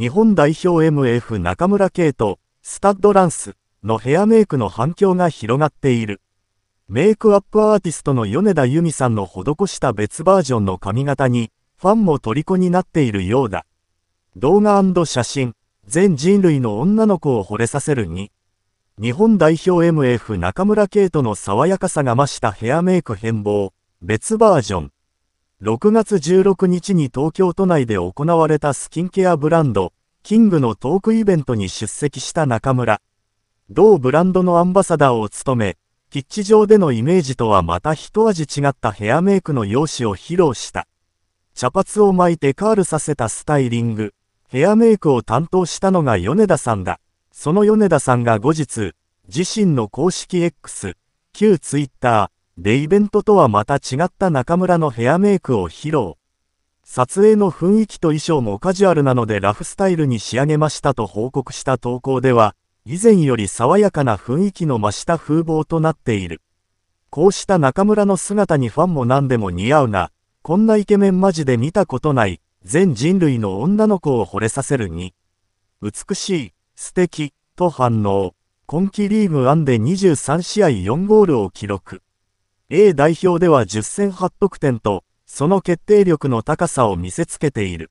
日本代表 MF 中村圭とスタッドランスのヘアメイクの反響が広がっている。メイクアップアーティストの米田由美さんの施した別バージョンの髪型にファンも虜になっているようだ。動画写真、全人類の女の子を惚れさせる2。日本代表 MF 中村圭との爽やかさが増したヘアメイク変貌、別バージョン。6月16日に東京都内で行われたスキンケアブランド、キングのトークイベントに出席した中村。同ブランドのアンバサダーを務め、ピッチ上でのイメージとはまた一味違ったヘアメイクの容姿を披露した。茶髪を巻いてカールさせたスタイリング、ヘアメイクを担当したのが米田さんだ。その米田さんが後日、自身の公式 X、旧 Twitter、でイベントとはまた違った中村のヘアメイクを披露。撮影の雰囲気と衣装もカジュアルなのでラフスタイルに仕上げましたと報告した投稿では、以前より爽やかな雰囲気の増した風貌となっている。こうした中村の姿にファンも何でも似合うな、こんなイケメンマジで見たことない、全人類の女の子を惚れさせるに。美しい、素敵、と反応。今季リーグ1で23試合4ゴールを記録。A 代表では10戦8得点と、その決定力の高さを見せつけている。